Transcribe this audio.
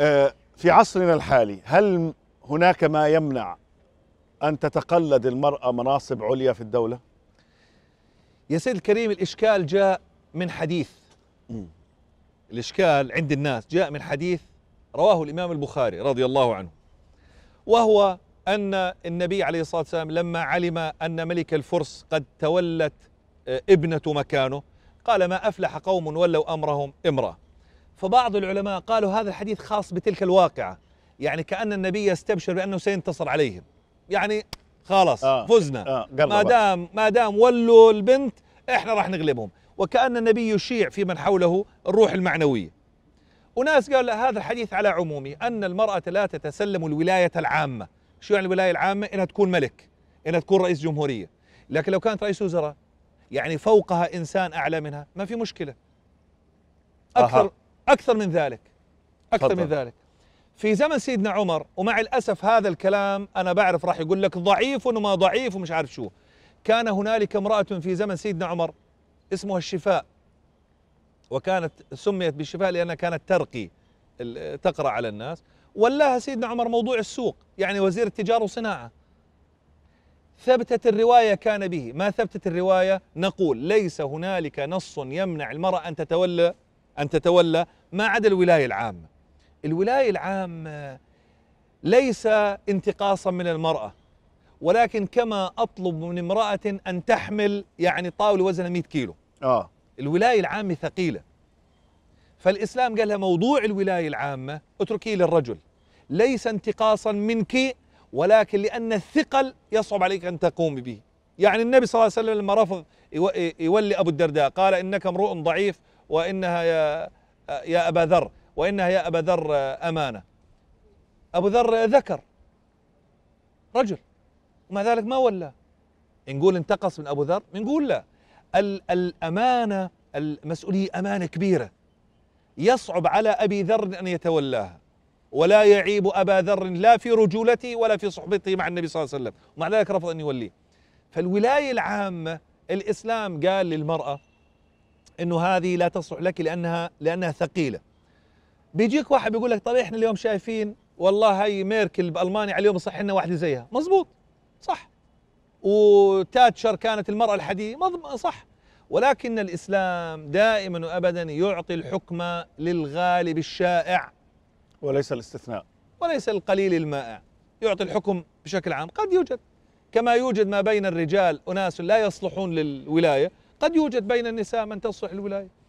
آه، في عصرنا الحالي هل هناك ما يمنع أن تتقلد المرأة مناصب عليا في الدولة؟ يا سيد الكريم الإشكال جاء من حديث الإشكال عند الناس جاء من حديث رواه الإمام البخاري رضي الله عنه وهو أن النبي عليه الصلاة والسلام لما علم أن ملك الفرس قد تولت آه، ابنة مكانه قال ما أفلح قوم ولوا أمرهم امرأة فبعض العلماء قالوا هذا الحديث خاص بتلك الواقعة يعني كأن النبي يستبشر بأنه سينتصر عليهم يعني خلاص آه فزنا آه ما دام ما دام ولوا البنت احنا راح نغلبهم وكأن النبي يشيع في من حوله الروح المعنوية وناس قال هذا الحديث على عمومي أن المرأة لا تتسلم الولاية العامة شو يعني الولاية العامة إنها تكون ملك إنها تكون رئيس جمهورية لكن لو كانت رئيس وزراء يعني فوقها إنسان أعلى منها ما في مشكلة أكثر أها أكثر من ذلك أكثر فضل. من ذلك في زمن سيدنا عمر ومع الأسف هذا الكلام أنا بعرف راح يقول لك ضعيف وما ضعيف ومش عارف شو كان هنالك امرأة في زمن سيدنا عمر اسمها الشفاء وكانت سميت بالشفاء لأنها كانت ترقي تقرأ على الناس ولاها سيدنا عمر موضوع السوق يعني وزير التجارة والصناعة ثبتت الرواية كان به ما ثبتت الرواية نقول ليس هنالك نص يمنع المرأة أن تتولى أن تتولى ما عدا الولاية العامة الولاية العامة ليس انتقاصا من المرأة ولكن كما أطلب من امرأة أن تحمل يعني طاولة وزنها 100 كيلو آه. الولاية العامة ثقيلة فالإسلام قال لها موضوع الولاية العامة اتركيه للرجل ليس انتقاصا منك ولكن لأن الثقل يصعب عليك أن تقومي به يعني النبي صلى الله عليه وسلم لما رفض يولي أبو الدرداء قال إنك امرؤ ضعيف وإنها يا, يا أبا ذر وإنها يا أبا ذر أمانة أبو ذر ذكر رجل ومع ذلك ما ولى نقول انتقص من أبو ذر نقول لا الأمانة المسؤولية أمانة كبيرة يصعب على أبي ذر أن يتولاها ولا يعيب أبا ذر لا في رجولته ولا في صحبته مع النبي صلى الله عليه وسلم ومع ذلك رفض أن يوليه فالولاية العامة الإسلام قال للمرأة انه هذه لا تصلح لك لانها لانها ثقيله بيجيك واحد بيقول لك طيب احنا اليوم شايفين والله هاي ميركل بالمانيا على اليوم يصح لنا واحده زيها مزبوط صح وتاتشر كانت المراه الحديث صح ولكن الاسلام دائما وابدا يعطي الحكم للغالب الشائع وليس الاستثناء وليس القليل المائع يعطي الحكم بشكل عام قد يوجد كما يوجد ما بين الرجال اناس لا يصلحون للولايه قد يوجد بين النساء من تصلح الولاية